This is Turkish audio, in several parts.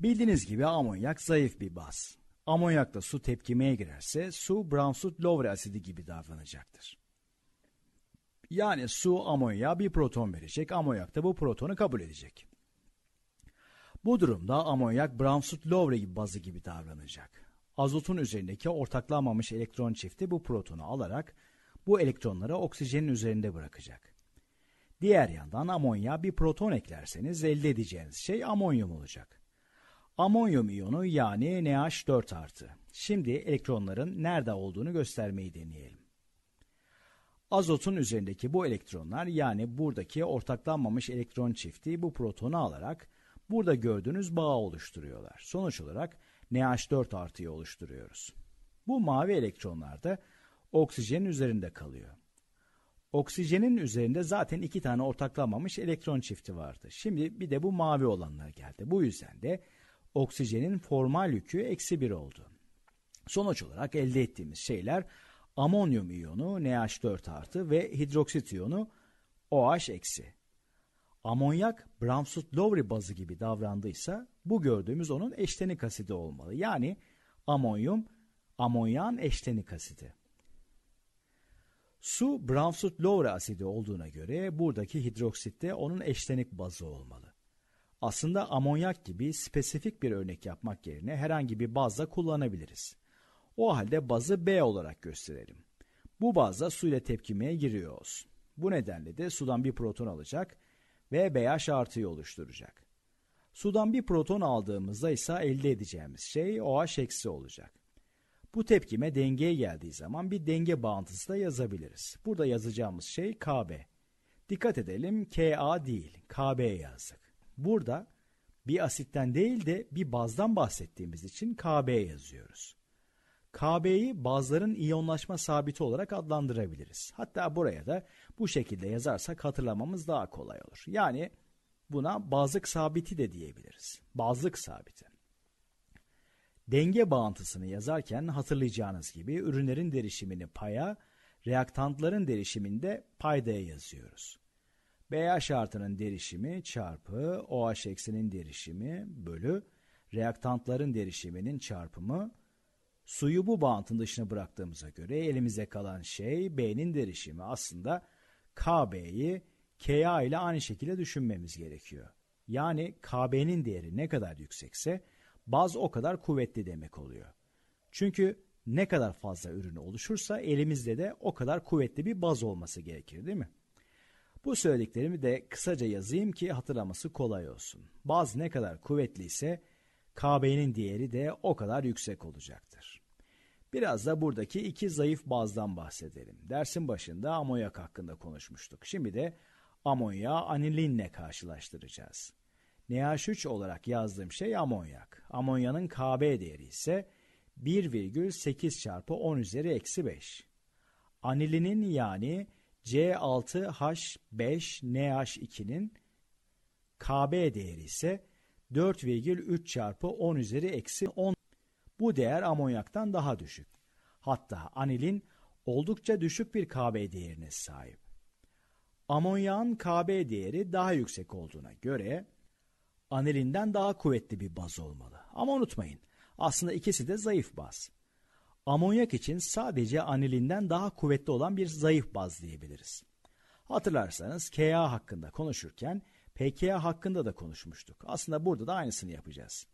Bildiğiniz gibi amonyak zayıf bir baz. Amonyakla su tepkimeye girerse su Bramsut Lowry asidi gibi davranacaktır. Yani su amonya bir proton verecek, amonyak da bu protonu kabul edecek. Bu durumda amonyak Bramsut Lowry gibi bazı gibi davranacak. Azotun üzerindeki ortaklanmamış elektron çifti bu protonu alarak bu elektronları oksijenin üzerinde bırakacak. Diğer yandan amonya bir proton eklerseniz elde edeceğiniz şey amonyum olacak. Amonyum iyonu yani NH4 artı. Şimdi elektronların nerede olduğunu göstermeyi deneyelim. Azotun üzerindeki bu elektronlar yani buradaki ortaklanmamış elektron çifti bu protonu alarak burada gördüğünüz bağı oluşturuyorlar. Sonuç olarak NH4 artıyı oluşturuyoruz. Bu mavi elektronlar da oksijenin üzerinde kalıyor. Oksijenin üzerinde zaten iki tane ortaklanmamış elektron çifti vardı. Şimdi bir de bu mavi olanlar geldi. Bu yüzden de oksijenin formal yükü eksi 1 oldu. Sonuç olarak elde ettiğimiz şeyler amonyum iyonu NH4 artı ve hidroksit iyonu OH eksi. Amonyak Bramsut-Lowry bazı gibi davrandıysa bu gördüğümüz onun eşlenik asidi olmalı. Yani amonyum amonyağın eşlenik asidi. Su Bramsut-Lowry asidi olduğuna göre buradaki hidroksit de onun eşlenik bazı olmalı. Aslında amonyak gibi spesifik bir örnek yapmak yerine herhangi bir bazla kullanabiliriz. O halde bazı B olarak gösterelim. Bu bazda su ile tepkimeye giriyor olsun. Bu nedenle de sudan bir proton alacak ve BH artıyı oluşturacak. Sudan bir proton aldığımızda ise elde edeceğimiz şey OH eksi olacak. Bu tepkime dengeye geldiği zaman bir denge bağıntısı da yazabiliriz. Burada yazacağımız şey KB. Dikkat edelim KA değil KB yazdık. Burada bir asitten değil de bir bazdan bahsettiğimiz için KB yazıyoruz. KB'yi bazların iyonlaşma sabiti olarak adlandırabiliriz. Hatta buraya da bu şekilde yazarsak hatırlamamız daha kolay olur. Yani buna bazlık sabiti de diyebiliriz. Bazlık sabiti. Denge bağıntısını yazarken hatırlayacağınız gibi ürünlerin derişimini paya, reaktantların derişiminde paydaya yazıyoruz. BH artının derişimi çarpı OH eksinin derişimi bölü reaktantların derişiminin çarpımı suyu bu bantın dışına bıraktığımıza göre elimize kalan şey B'nin derişimi aslında KB'yi KA ile aynı şekilde düşünmemiz gerekiyor. Yani KB'nin değeri ne kadar yüksekse baz o kadar kuvvetli demek oluyor. Çünkü ne kadar fazla ürünü oluşursa elimizde de o kadar kuvvetli bir baz olması gerekir değil mi? Bu söylediklerimi de kısaca yazayım ki hatırlaması kolay olsun. Baz ne kadar kuvvetliyse Kabe'nin değeri de o kadar yüksek olacaktır. Biraz da buradaki iki zayıf bazdan bahsedelim. Dersin başında amonyak hakkında konuşmuştuk. Şimdi de amonya anilinle karşılaştıracağız. NH3 olarak yazdığım şey amonyak. Amonyanın KB değeri ise 1,8 çarpı 10 üzeri eksi 5. Anilinin yani C6H5NH2'nin KB değeri ise 4,3 çarpı 10 üzeri eksi 10. Bu değer amonyaktan daha düşük. Hatta anilin oldukça düşük bir KB değerine sahip. Amonyağın KB değeri daha yüksek olduğuna göre anilinden daha kuvvetli bir baz olmalı. Ama unutmayın aslında ikisi de zayıf baz amonyak için sadece anilinden daha kuvvetli olan bir zayıf baz diyebiliriz. Hatırlarsanız Ka hakkında konuşurken PKA hakkında da konuşmuştuk. Aslında burada da aynısını yapacağız.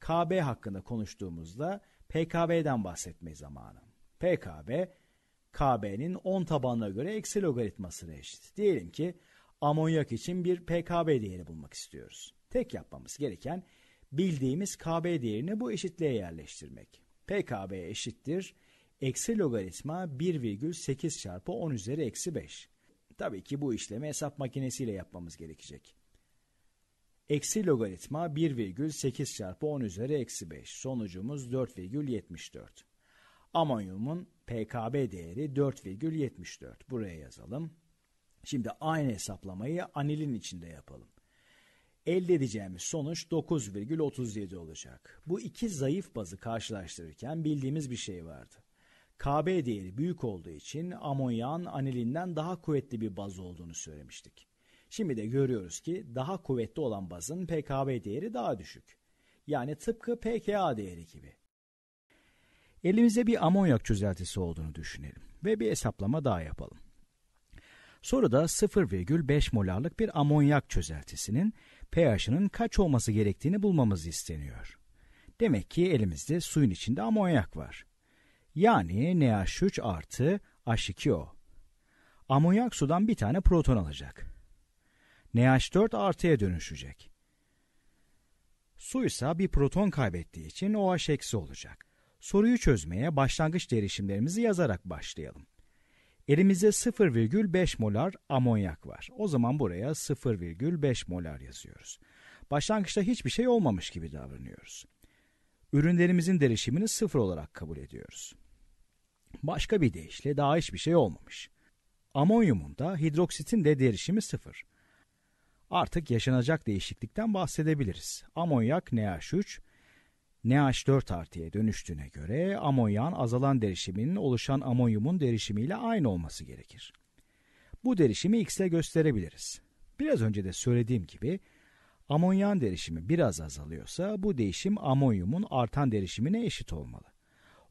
KB hakkında konuştuğumuzda PKB'den bahsetme zamanı. PKB, KB'nin 10 tabanına göre eksi logaritmasına eşit. Diyelim ki amonyak için bir PKB değeri bulmak istiyoruz. Tek yapmamız gereken bildiğimiz KB değerini bu eşitliğe yerleştirmek. PKB eşittir eksi logaritma 1,8 çarpı 10 üzeri eksi 5. Tabii ki bu işlemi hesap makinesiyle yapmamız gerekecek. Eksi logaritma 1,8 çarpı 10 üzeri eksi 5. Sonucumuz 4,74. Amonyumun PKB değeri 4,74. Buraya yazalım. Şimdi aynı hesaplamayı anilin içinde yapalım elde edeceğimiz sonuç 9,37 olacak. Bu iki zayıf bazı karşılaştırırken bildiğimiz bir şey vardı. KB değeri büyük olduğu için amonyağın anilinden daha kuvvetli bir baz olduğunu söylemiştik. Şimdi de görüyoruz ki daha kuvvetli olan bazın PKB değeri daha düşük. Yani tıpkı pKa değeri gibi. Elimize bir amonyak çözeltisi olduğunu düşünelim ve bir hesaplama daha yapalım. Soruda 0,5 molarlık bir amonyak çözeltisinin pH'ının kaç olması gerektiğini bulmamız isteniyor. Demek ki elimizde suyun içinde amonyak var. Yani NH3 artı H2O. Amonyak sudan bir tane proton alacak. NH4 artıya dönüşecek. Su ise bir proton kaybettiği için OH eksi olacak. Soruyu çözmeye başlangıç derişimlerimizi yazarak başlayalım. Elimizde 0,5 molar amonyak var. O zaman buraya 0,5 molar yazıyoruz. Başlangıçta hiçbir şey olmamış gibi davranıyoruz. Ürünlerimizin derişimini 0 olarak kabul ediyoruz. Başka bir deyişle daha hiçbir şey olmamış. Amonyumun da hidroksitin de derişimi 0. Artık yaşanacak değişiklikten bahsedebiliriz. Amonyak NH3, NH4 artıya dönüştüğüne göre amonyan azalan derişiminin oluşan amonyumun derişimiyle aynı olması gerekir. Bu derişimi x ile gösterebiliriz. Biraz önce de söylediğim gibi amonyan derişimi biraz azalıyorsa bu değişim amonyumun artan derişimine eşit olmalı.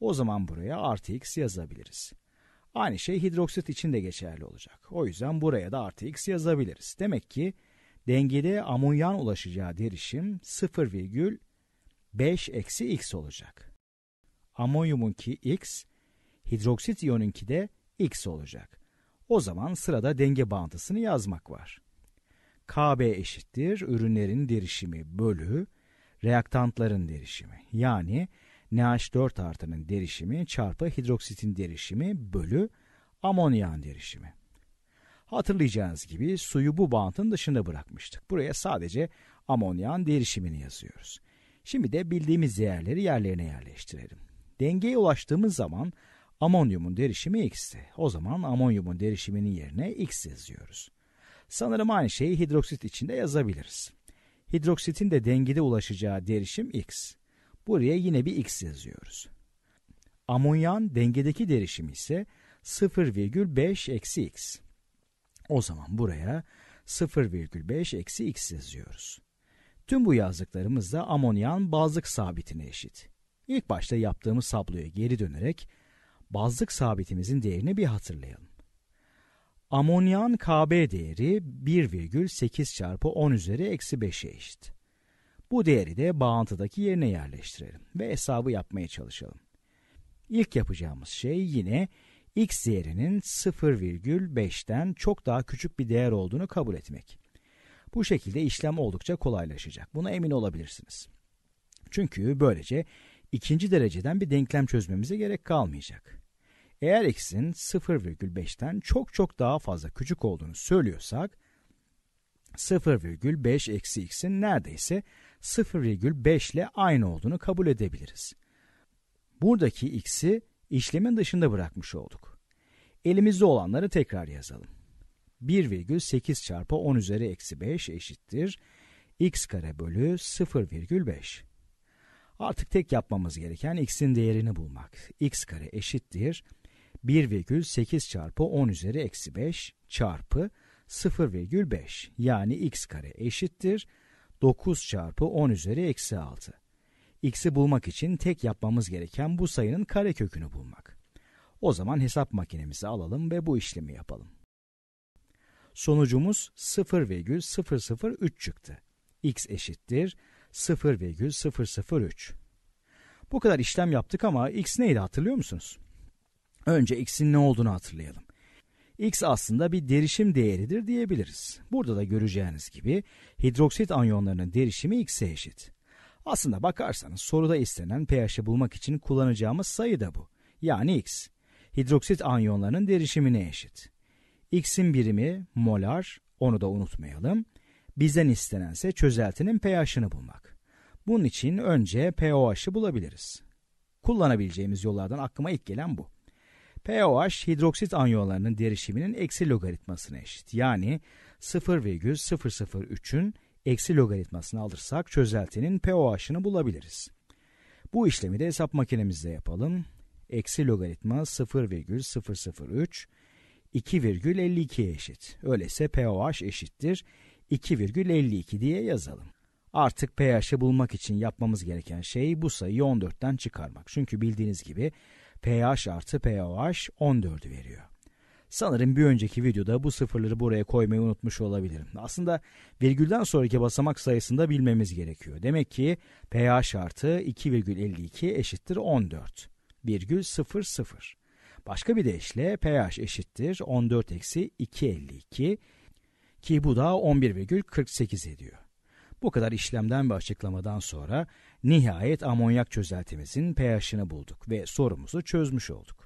O zaman buraya artı x yazabiliriz. Aynı şey hidroksit için de geçerli olacak. O yüzden buraya da artı x yazabiliriz. Demek ki dengede amonyan ulaşacağı derişim 0,0 5 eksi x olacak. Amonyumunki x, hidroksit iyonunki de x olacak. O zaman sırada denge bağıntısını yazmak var. KB eşittir ürünlerin derişimi bölü reaktantların derişimi. Yani NH4 artının derişimi çarpı hidroksitin derişimi bölü amonyağın derişimi. Hatırlayacağınız gibi suyu bu bağıntının dışında bırakmıştık. Buraya sadece amonyağın derişimini yazıyoruz. Şimdi de bildiğimiz değerleri yerlerine yerleştirelim. Dengeye ulaştığımız zaman amonyumun derişimi x'ti. O zaman amonyumun derişiminin yerine x yazıyoruz. Sanırım aynı şeyi hidroksit içinde yazabiliriz. Hidroksitin de dengede ulaşacağı derişim x. Buraya yine bir x yazıyoruz. Amonyan dengedeki derişimi ise 0,5 eksi x. O zaman buraya 0,5 eksi x yazıyoruz. Tüm bu yazdıklarımızda amonyan bazlık sabitine eşit. İlk başta yaptığımız tabloya geri dönerek bazlık sabitimizin değerini bir hatırlayalım. Amonyan KB değeri 1,8 çarpı 10 üzeri eksi 5'e eşit. Bu değeri de bağıntıdaki yerine yerleştirelim ve hesabı yapmaya çalışalım. İlk yapacağımız şey yine x değerinin 0,5'ten çok daha küçük bir değer olduğunu kabul etmek. Bu şekilde işlem oldukça kolaylaşacak. Buna emin olabilirsiniz. Çünkü böylece ikinci dereceden bir denklem çözmemize gerek kalmayacak. Eğer x'in 0,5'ten çok çok daha fazla küçük olduğunu söylüyorsak 0,5 eksi x'in neredeyse 0,5 ile aynı olduğunu kabul edebiliriz. Buradaki x'i işlemin dışında bırakmış olduk. Elimizde olanları tekrar yazalım. 1,8 çarpı 10 üzeri eksi 5 eşittir x kare bölü 0,5. Artık tek yapmamız gereken x'in değerini bulmak. x kare eşittir 1,8 çarpı 10 üzeri eksi 5 çarpı 0,5 yani x kare eşittir 9 çarpı 10 üzeri eksi 6. x'i bulmak için tek yapmamız gereken bu sayının karekökünü bulmak. O zaman hesap makinemizi alalım ve bu işlemi yapalım. Sonucumuz 0,003 çıktı. x eşittir 0,003. Bu kadar işlem yaptık ama x neydi hatırlıyor musunuz? Önce x'in ne olduğunu hatırlayalım. x aslında bir derişim değeridir diyebiliriz. Burada da göreceğiniz gibi hidroksit anyonlarının derişimi x'e eşit. Aslında bakarsanız soruda istenen pH'i bulmak için kullanacağımız sayı da bu. Yani x. Hidroksit anyonlarının derişimine eşit. X'in birimi molar, onu da unutmayalım. Bizden istenense çözeltinin pH'ını bulmak. Bunun için önce pOH'ı bulabiliriz. Kullanabileceğimiz yollardan aklıma ilk gelen bu. pOH hidroksit anyonlarının derişiminin eksi logaritmasına eşit. Yani 0,003'ün eksi logaritmasını alırsak çözeltinin pOH'ını bulabiliriz. Bu işlemi de hesap makinemizde yapalım. Eksi logaritma 0,003 2,52'ye eşit. Öyleyse pOH eşittir 2,52 diye yazalım. Artık pH'i bulmak için yapmamız gereken şey bu sayıyı 14'ten çıkarmak. Çünkü bildiğiniz gibi pH artı pOH 14'ü veriyor. Sanırım bir önceki videoda bu sıfırları buraya koymayı unutmuş olabilirim. Aslında virgülden sonraki basamak sayısını da bilmemiz gerekiyor. Demek ki pH artı 2,52 eşittir 14. Virgül 00. Başka bir deyişle pH eşittir 14 eksi 252 ki bu da 11,48 ediyor. Bu kadar işlemden ve açıklamadan sonra nihayet amonyak çözeltimizin pH'ini bulduk ve sorumuzu çözmüş olduk.